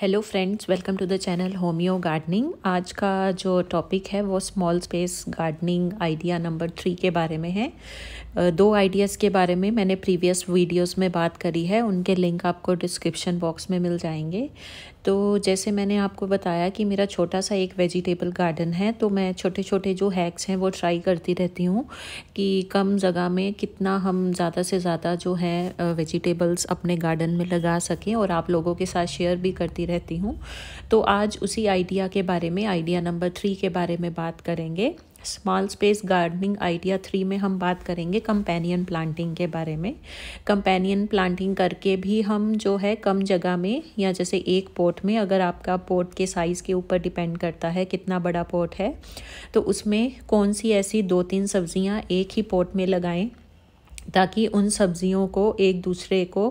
hello friends welcome to the channel homeo gardening आज का जो टॉपिक है वो small space gardening idea number three के बारे में है दो आइडियाज़ के बारे में मैंने प्रीवियस वीडियोस में बात करी है उनके लिंक आपको डिस्क्रिप्शन बॉक्स में मिल जाएंगे तो जैसे मैंने आपको बताया कि मेरा छोटा सा एक वेजिटेबल गार्डन है तो मैं छोटे छोटे जो हैक्स हैं वो ट्राई करती रहती हूँ कि कम जगह में कितना हम ज़्यादा से ज़्यादा जो है वेजिटेबल्स अपने गार्डन में लगा सकें और आप लोगों के साथ शेयर भी करती रहती हूँ तो आज उसी आइडिया के बारे में आइडिया नंबर थ्री के बारे में बात करेंगे small space gardening idea three में हम बात करेंगे कंपेनियन प्लांटिंग के बारे में कंपेनियन प्लांटिंग करके भी हम जो है कम जगह में या जैसे एक पोर्ट में अगर आपका पोर्ट के साइज़ के ऊपर डिपेंड करता है कितना बड़ा पोर्ट है तो उसमें कौन सी ऐसी दो तीन सब्जियां एक ही पोर्ट में लगाएं ताकि उन सब्जियों को एक दूसरे को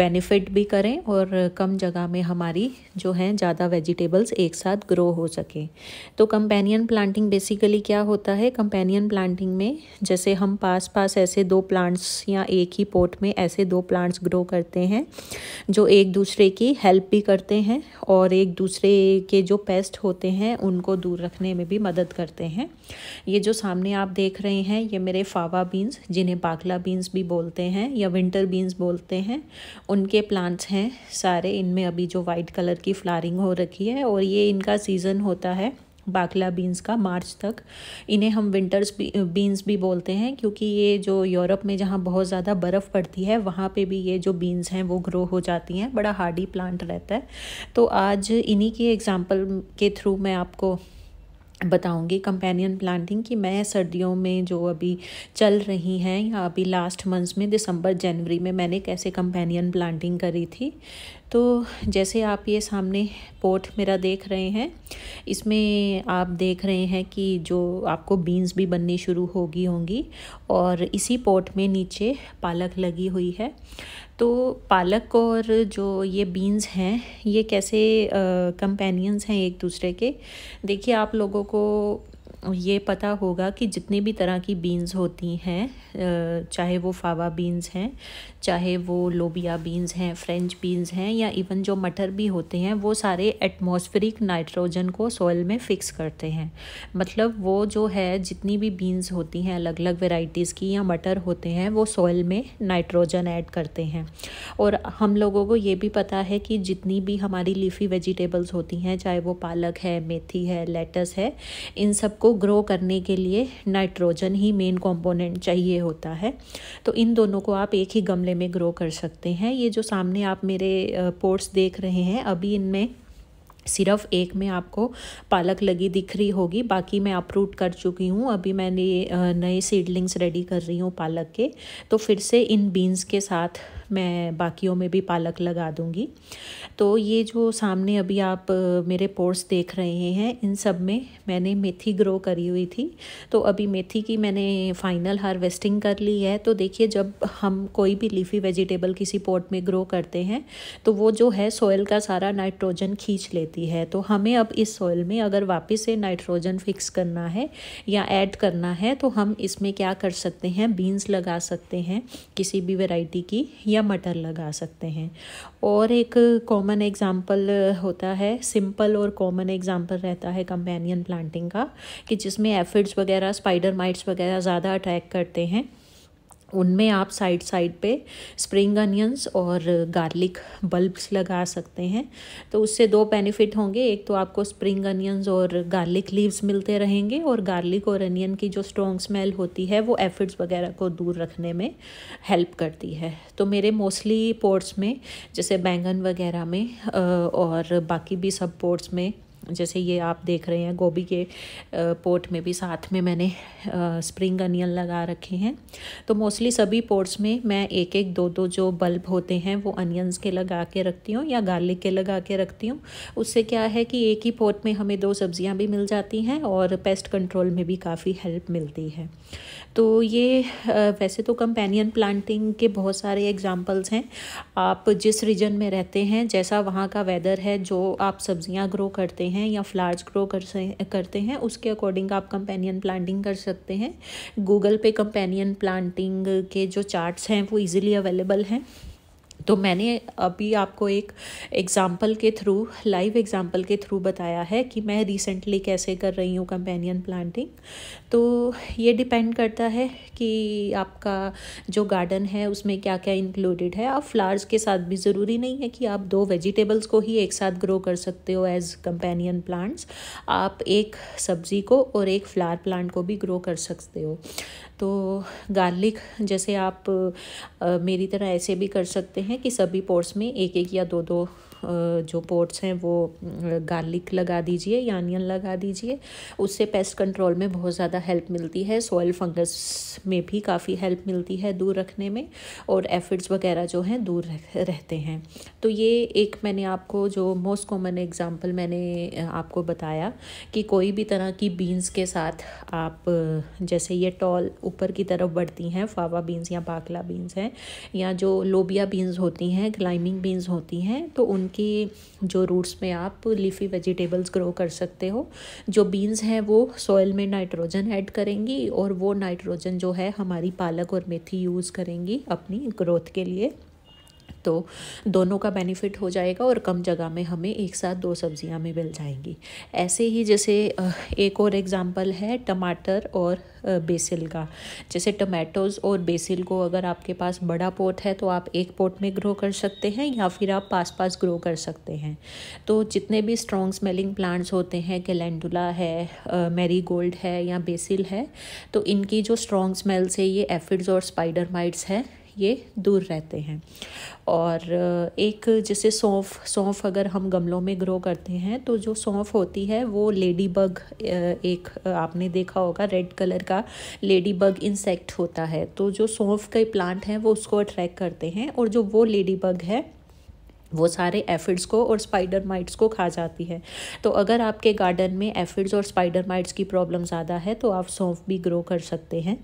बेनिफिट भी करें और कम जगह में हमारी जो हैं ज़्यादा वेजिटेबल्स एक साथ ग्रो हो सकें तो कंपेनियन प्लांटिंग बेसिकली क्या होता है कंपेनियन प्लांटिंग में जैसे हम पास पास ऐसे दो प्लांट्स या एक ही पोट में ऐसे दो प्लांट्स ग्रो करते हैं जो एक दूसरे की हेल्प भी करते हैं और एक दूसरे के जो पेस्ट होते हैं उनको दूर रखने में भी मदद करते हैं ये जो सामने आप देख रहे हैं ये मेरे फावा बीन्स जिन्हें बाकला बीन्स भी बोलते हैं या विंटर बीन्स बोलते हैं उनके प्लांट्स हैं सारे इनमें अभी जो वाइट कलर की फ्लारिंग हो रखी है और ये इनका सीज़न होता है बाकला बीन्स का मार्च तक इन्हें हम विंटर्स बी, बीन्स भी बोलते हैं क्योंकि ये जो यूरोप में जहाँ बहुत ज़्यादा बर्फ़ पड़ती है वहाँ पे भी ये जो बीन्स हैं वो ग्रो हो जाती हैं बड़ा हार्डी प्लांट रहता है तो आज इन्हीं के एग्ज़ाम्पल के थ्रू मैं आपको बताऊंगी कंपेनियन प्लांटिंग कि मैं सर्दियों में जो अभी चल रही हैं या अभी लास्ट मंथ्स में दिसंबर जनवरी में मैंने कैसे कंपेनियन प्लांटिंग करी थी तो जैसे आप ये सामने पोर्ट मेरा देख रहे हैं इसमें आप देख रहे हैं कि जो आपको बीन्स भी बननी शुरू होगी होंगी और इसी पोर्ट में नीचे पालक लगी हुई है तो पालक और जो ये बीन्स हैं ये कैसे कंपेनियंस हैं एक दूसरे के देखिए आप लोगों को ये पता होगा कि जितने भी तरह की बीन्स होती हैं चाहे वो फावा बीन्स हैं चाहे वो लोबिया बीन्स हैं फ्रेंच बीन्स हैं या इवन जो मटर भी होते हैं वो सारे एटमॉस्फेरिक नाइट्रोजन को सॉइल में फ़िक्स करते हैं मतलब वो जो है जितनी भी बीन्स होती हैं अलग अलग वेराइटीज़ की या मटर होते हैं वो सॉइल में नाइट्रोजन ऐड करते हैं और हम लोगों को ये भी पता है कि जितनी भी हमारी लीफी वेजिटेबल्स होती हैं चाहे वो पालक है मेथी है लेटस है इन सबको ग्रो करने के लिए नाइट्रोजन ही मेन कंपोनेंट चाहिए होता है तो इन दोनों को आप एक ही गमले में ग्रो कर सकते हैं ये जो सामने आप मेरे पोर्ट्स देख रहे हैं अभी इनमें सिर्फ एक में आपको पालक लगी दिख रही होगी बाकी मैं अपरूट कर चुकी हूँ अभी मैंने नए सीडलिंग्स रेडी कर रही हूँ पालक के तो फिर से इन बीन्स के साथ मैं बाकियों में भी पालक लगा दूँगी तो ये जो सामने अभी आप मेरे पोर्स देख रहे हैं इन सब में मैंने मेथी ग्रो करी हुई थी तो अभी मेथी की मैंने फाइनल हार्वेस्टिंग कर ली है तो देखिए जब हम कोई भी लीफी वेजिटेबल किसी पोर्ट में ग्रो करते हैं तो वो जो है सॉयल का सारा नाइट्रोजन खींच लेती है तो हमें अब इस सॉयल में अगर वापस से नाइट्रोजन फिक्स करना है या ऐड करना है तो हम इसमें क्या कर सकते हैं बीन्स लगा सकते हैं किसी भी वेराइटी की या या मटर लगा सकते हैं और एक कॉमन एग्जांपल होता है सिंपल और कॉमन एग्जांपल रहता है कंपेनियन प्लांटिंग का कि जिसमें एफिड्स वगैरह स्पाइडर माइट्स वगैरह ज़्यादा अटैक करते हैं उनमें आप साइड साइड पे स्प्रिंग अनियंस और गार्लिक बल्ब्स लगा सकते हैं तो उससे दो बेनिफिट होंगे एक तो आपको स्प्रिंग अनियंस और गार्लिक लीव्स मिलते रहेंगे और गार्लिक और अनियन की जो स्ट्रॉन्ग स्मेल होती है वो एफिड्स वगैरह को दूर रखने में हेल्प करती है तो मेरे मोस्टली पोर्ट्स में जैसे बैंगन वगैरह में और बाकी भी सब पोर्ट्स में जैसे ये आप देख रहे हैं गोभी के पोर्ट में भी साथ में मैंने स्प्रिंग अनियन लगा रखे हैं तो मोस्टली सभी पोर्ट्स में मैं एक एक दो दो जो बल्ब होते हैं वो अनियंस के लगा के रखती हूँ या गार्लिक के लगा के रखती हूँ उससे क्या है कि एक ही पोर्ट में हमें दो सब्जियाँ भी मिल जाती हैं और पेस्ट कंट्रोल में भी काफ़ी हेल्प मिलती है तो ये वैसे तो कंपेनियन प्लांटिंग के बहुत सारे एग्जाम्पल्स हैं आप जिस रीजन में रहते हैं जैसा वहाँ का वेदर है जो आप सब्जियाँ ग्रो करते हैं हैं या फ्लावर्स ग्रो कर करते हैं उसके अकॉर्डिंग आप कंपेनियन प्लांटिंग कर सकते हैं गूगल पे कंपेनियन प्लांटिंग के जो चार्ट्स हैं वो इजीली अवेलेबल हैं तो मैंने अभी आपको एक एग्ज़ाम्पल के थ्रू लाइव एग्ज़ाम्पल के थ्रू बताया है कि मैं रिसेंटली कैसे कर रही हूँ कंपेनियन प्लांटिंग तो ये डिपेंड करता है कि आपका जो गार्डन है उसमें क्या क्या इंक्लूडेड है आप फ्लावर्स के साथ भी ज़रूरी नहीं है कि आप दो वेजिटेबल्स को ही एक साथ ग्रो कर सकते हो एज कंपेनियन प्लांट्स आप एक सब्ज़ी को और एक फ्लावर प्लांट को भी ग्रो कर सकते हो तो गार्लिक जैसे आप आ, मेरी तरह ऐसे भी कर सकते हैं हैं कि सभी पोर्स में एक एक या दो दो जो पोर्ट्स हैं वो गार्लिक लगा दीजिए या अनियन लगा दीजिए उससे पेस्ट कंट्रोल में बहुत ज़्यादा हेल्प मिलती है सॉयल फंगस में भी काफ़ी हेल्प मिलती है दूर रखने में और एफिड्स वगैरह जो हैं दूर रह रहते हैं तो ये एक मैंने आपको जो मोस्ट कॉमन एग्ज़ाम्पल मैंने आपको बताया कि कोई भी तरह की बीन्स के साथ आप जैसे ये टॉल ऊपर की तरफ बढ़ती हैं फावा बीन्स या बाकला बीन्स हैं या जो लोबिया बीन्स होती हैं क्लाइमिंग बीन्स होती हैं तो उन कि जो रूट्स में आप लीफी वेजिटेबल्स ग्रो कर सकते हो जो बीन्स हैं वो सॉयल में नाइट्रोजन ऐड करेंगी और वो नाइट्रोजन जो है हमारी पालक और मेथी यूज़ करेंगी अपनी ग्रोथ के लिए तो दोनों का बेनिफिट हो जाएगा और कम जगह में हमें एक साथ दो सब्जियां में मिल जाएंगी ऐसे ही जैसे एक और एग्ज़ाम्पल है टमाटर और बेसिल का जैसे टमाटोज़ और बेसिल को अगर आपके पास बड़ा पोट है तो आप एक पोट में ग्रो कर सकते हैं या फिर आप पास पास ग्रो कर सकते हैं तो जितने भी स्ट्रॉन्ग स्मेलिंग प्लांट्स होते हैं कैलेंडुला है मेरी गोल्ड है या बेसिल है तो इनकी जो स्ट्रॉन्ग स्मेल से ये एफिड्स और स्पाइडर माइट्स हैं ये दूर रहते हैं और एक जैसे सौंफ सौंफ अगर हम गमलों में ग्रो करते हैं तो जो सौंफ होती है वो लेडी बग एक आपने देखा होगा रेड कलर का लेडी बग इंसेक्ट होता है तो जो सौंफ के प्लांट हैं वो उसको अट्रैक्ट करते हैं और जो वो लेडी बग है वो सारे एफिड्स को और स्पाइडर माइट्स को खा जाती है तो अगर आपके गार्डन में एफिड्स और स्पाइडर माइट्स की प्रॉब्लम ज़्यादा है तो आप सौंफ भी ग्रो कर सकते हैं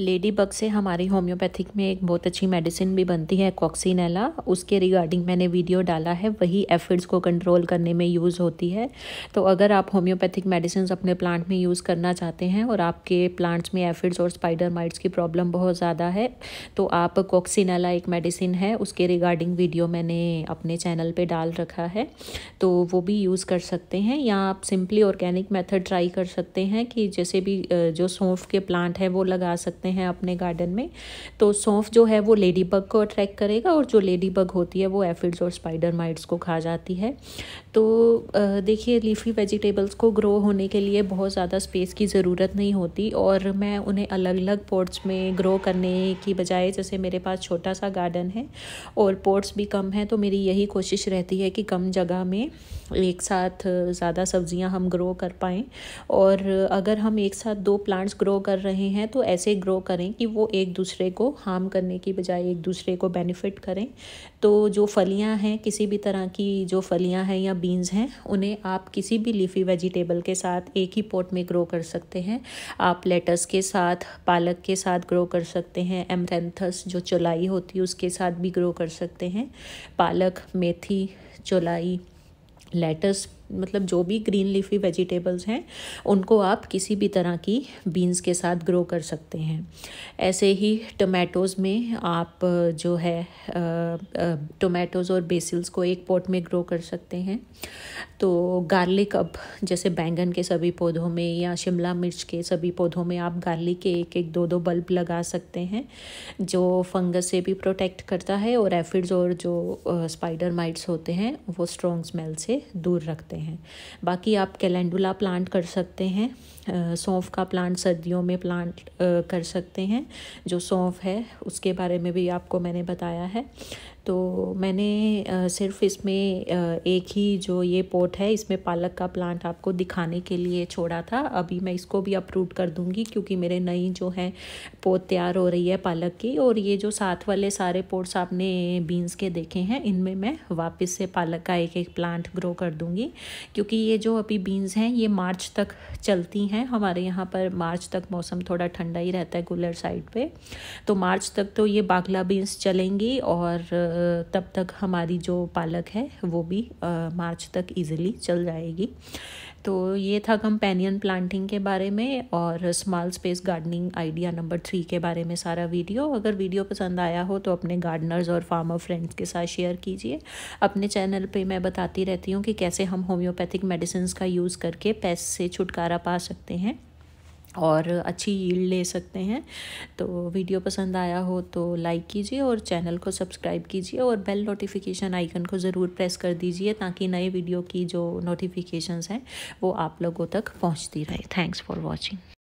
लेडी बग से हमारी होम्योपैथिक में एक बहुत अच्छी मेडिसिन भी बनती है कॉक्सीनेला उसके रिगार्डिंग मैंने वीडियो डाला है वही एफिड्स को कंट्रोल करने में यूज़ होती है तो अगर आप होम्योपैथिक मेडिसिन अपने प्लांट में यूज़ करना चाहते हैं और आपके प्लांट्स में एफिड्स और स्पाइडर माइट्स की प्रॉब्लम बहुत ज़्यादा है तो आप कॉक्सीनेला एक मेडिसिन है उसके रिगार्डिंग वीडियो मैंने अपने चैनल पर डाल रखा है तो वो भी यूज़ कर सकते हैं या आप सिंपली ऑर्गेनिक मेथड ट्राई कर सकते हैं कि जैसे भी जो सौंफ के प्लांट हैं वो लगा सकते हैं सकते हैं अपने गार्डन में तो सौंफ जो है वो लेडी बग को अट्रैक्ट करेगा और जो लेडी बग होती है वो एफिड्स और स्पाइडर माइट्स को खा जाती है तो देखिए लीफी वेजिटेबल्स को ग्रो होने के लिए बहुत ज़्यादा स्पेस की ज़रूरत नहीं होती और मैं उन्हें अलग अलग पोर्ट्स में ग्रो करने की बजाय जैसे मेरे पास छोटा सा गार्डन है और पोर्ट्स भी कम हैं तो मेरी यही कोशिश रहती है कि कम जगह में एक साथ ज़्यादा सब्जियां हम ग्रो कर पाएँ और अगर हम एक साथ दो प्लांट्स ग्रो कर रहे हैं तो ऐसे ग्रो करें कि वो एक दूसरे को हार्म करने की बजाय एक दूसरे को बेनिफिट करें तो जो फलियां हैं किसी भी तरह की जो फलियां हैं या बीन्स हैं उन्हें आप किसी भी लीफी वेजिटेबल के साथ एक ही पॉट में ग्रो कर सकते हैं आप लेटस के साथ पालक के साथ ग्रो कर सकते हैं एमरेंथस जो चौलाई होती है उसके साथ भी ग्रो कर सकते हैं पालक मेथी चौलाई लेटस मतलब जो भी ग्रीन लीफी वेजिटेबल्स हैं उनको आप किसी भी तरह की बीन्स के साथ ग्रो कर सकते हैं ऐसे ही टोमेटोज़ में आप जो है टोमेटोज़ और बेसिल्स को एक पॉट में ग्रो कर सकते हैं तो गार्लिक अब जैसे बैंगन के सभी पौधों में या शिमला मिर्च के सभी पौधों में आप गार्लिक के एक एक दो दो बल्ब लगा सकते हैं जो फंगस से भी प्रोटेक्ट करता है और एफिड्स और जो स्पाइडर माइट्स होते हैं वो स्ट्रॉन्ग स्मेल से दूर रखते हैं बाकी आप कैलेंडुला प्लांट कर सकते हैं सौंफ का प्लांट सर्दियों में प्लांट कर सकते हैं जो सौंफ है उसके बारे में भी आपको मैंने बताया है तो मैंने सिर्फ इसमें एक ही जो ये पोट है इसमें पालक का प्लांट आपको दिखाने के लिए छोड़ा था अभी मैं इसको भी अपरूट कर दूंगी क्योंकि मेरे नई जो है पोत तैयार हो रही है पालक की और ये जो साथ वाले सारे पोट्स आपने बीन्स के देखे हैं इनमें मैं वापस से पालक का एक एक प्लांट ग्रो कर दूंगी क्योंकि ये जो अभी बीन्स हैं ये मार्च तक चलती हैं हमारे यहाँ पर मार्च तक मौसम थोड़ा ठंडा ही रहता है कूलर साइड पर तो मार्च तक तो ये बागला बीन्स चलेंगी और तब तक हमारी जो पालक है वो भी मार्च तक इजीली चल जाएगी तो ये था कंपेनियन प्लांटिंग के बारे में और small space gardening idea number three के बारे में सारा वीडियो अगर वीडियो पसंद आया हो तो अपने गार्डनर्स और फार्मर फ्रेंड्स के साथ शेयर कीजिए अपने चैनल पे मैं बताती रहती हूँ कि कैसे हम होम्योपैथिक मेडिसिन का यूज़ करके पैस से छुटकारा पा सकते हैं और अच्छी यील्ड ले सकते हैं तो वीडियो पसंद आया हो तो लाइक कीजिए और चैनल को सब्सक्राइब कीजिए और बेल नोटिफिकेशन आइकन को ज़रूर प्रेस कर दीजिए ताकि नए वीडियो की जो नोटिफिकेशंस हैं वो आप लोगों तक पहुंचती रहे थैंक्स फॉर वॉचिंग